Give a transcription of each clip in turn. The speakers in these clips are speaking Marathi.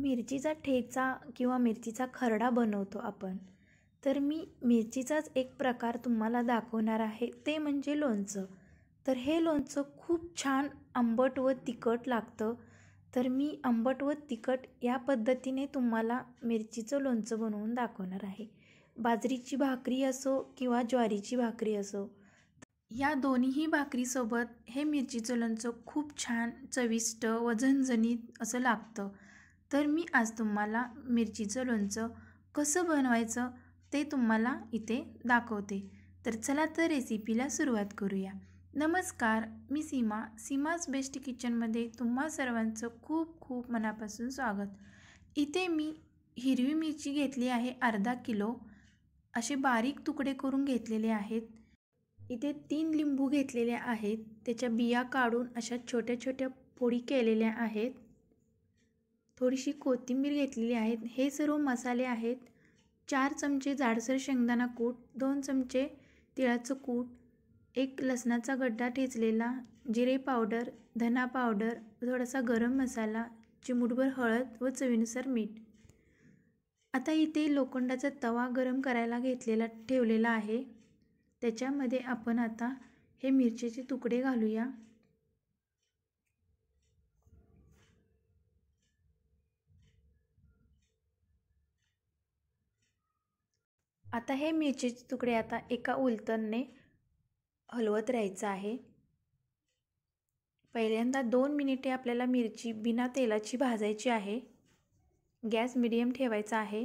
मिरचीचा ठेचा किंवा मिरचीचा खरडा बनवतो आपण तर मी मिरचीचाच एक प्रकार तुम्हाला दाखवणार आहे ते म्हणजे लोणचं तर हे लोणचं खूप छान आंबट व तिखट लागतं तर मी आंबट व तिखट या पद्धतीने तुम्हाला मिरचीचं लोणचं बनवून दाखवणार आहे बाजरीची भाकरी असो किंवा ज्वारीची भाकरी असो या दोन्हीही भाकरीसोबत हे मिरचीचं लोणचं खूप छान चविष्ट व झणझणीत असं लागतं तर मी आज तुम्हाला मिरचीचं लोणचं कसं बनवायचं ते तुम्हाला इथे दाखवते तर चला तर रेसिपीला सुरुवात करूया नमस्कार मी सीमा सीमाज बेस्ट किचनमध्ये तुम्हा सर्वांचं खूप खूप मनापासून स्वागत इथे मी हिरवी मिरची घेतली आहे अर्धा किलो असे बारीक तुकडे करून घेतलेले आहेत इथे तीन लिंबू घेतलेले आहेत त्याच्या बिया काढून अशा छोट्या छोट्या पोळी केलेल्या आहेत थोडीशी कोथिंबीर घेतलेली आहेत हे सर्व मसाले आहेत चार चमचे जाडसर शेंगदाणा कूट दोन चमचे तिळाचं कूट एक लसणाचा गड्डा ठेचलेला जिरे पावडर धना पावडर थोडासा गरम मसाला चिमूटभर हळद व चवीनुसार मीठ आता इथे लोखंडाचा तवा गरम करायला घेतलेला ठेवलेला आहे त्याच्यामध्ये आपण आता हे मिरचीचे तुकडे घालूया आता हे मिरचीचे तुकडे आता एका उलतनने हलवत राहायचं आहे पहिल्यांदा दोन मिनिटे आपल्याला मिरची बिना तेलाची भाजायची आहे गॅस मिडियम ठेवायचा आहे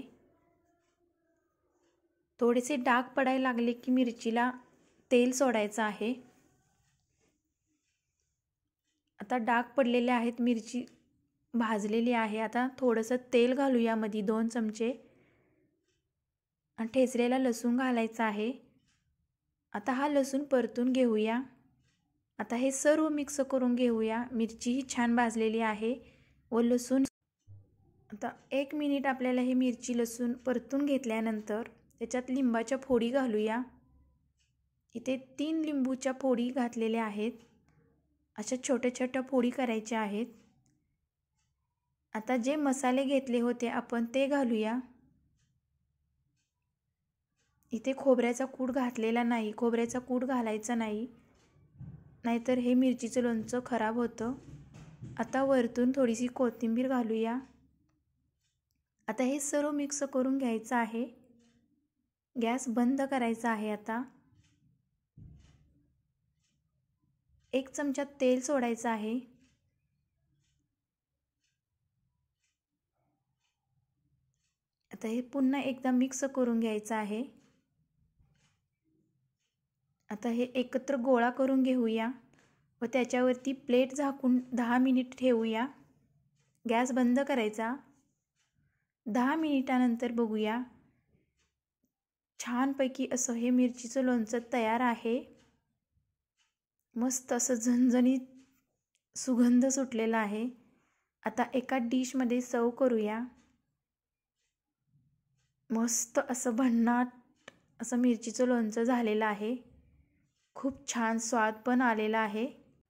थोडेसे डाग पडायला लागले की मिरचीला तेल सोडायचं आहे आता डाग पडलेले आहेत मिरची भाजलेली आहे आता थोडंसं तेल घालूया मध्ये दोन चमचे आणि ठेचलेला लसूण घालायचा आहे आता हा लसूण परतून घेऊया आता हे सर्व मिक्स करून घेऊया मिरची ही छान भाजलेली आहे व लसूण आता एक मिनिट आपल्याला हे मिरची लसूण परतून घेतल्यानंतर त्याच्यात लिंबाच्या फोडी घालूया इथे तीन लिंबूच्या फोडी घातलेल्या आहेत अशा छोट्या छोट्या फोडी करायच्या आहेत आता जे मसाले घेतले होते आपण ते घालूया इथे खोबऱ्याचा कूड घातलेला नाही खोबऱ्याचा कूड घालायचा नाही नाहीतर हे मिरचीचं लोणचं खराब होतं आता वरतून थोडीशी कोथिंबीर घालूया आता हे सर्व मिक्स करून घ्यायचं आहे गॅस बंद करायचा आहे आता एक चमचा तेल सोडायचं आहे आता हे पुन्हा एकदा मिक्स करून घ्यायचं आहे आता हे एकत्र गोळा करून घेऊया व त्याच्यावरती प्लेट झाकून दहा मिनिट ठेवूया गॅस बंद करायचा दहा मिनिटानंतर बघूया छानपैकी असं हे मिरचीचं लोणचं तयार आहे मस्त असं झणझणीत सुगंध सुटलेला आहे आता एका डिशमध्ये सर्व करूया मस्त असं भन्नाट असं मिरचीचं लोणचं झालेलं आहे खूप छान स्वाद पण आलेला आहे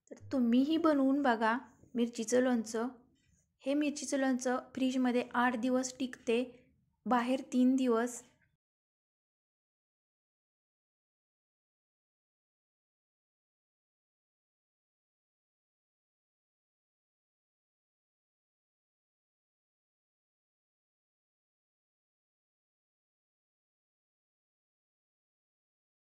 तर तुम्हीही बनवून बघा मिरचीचं लोणचं हे मिरचीचं लोणचं फ्रीजमध्ये आठ दिवस टिकते बाहेर तीन दिवस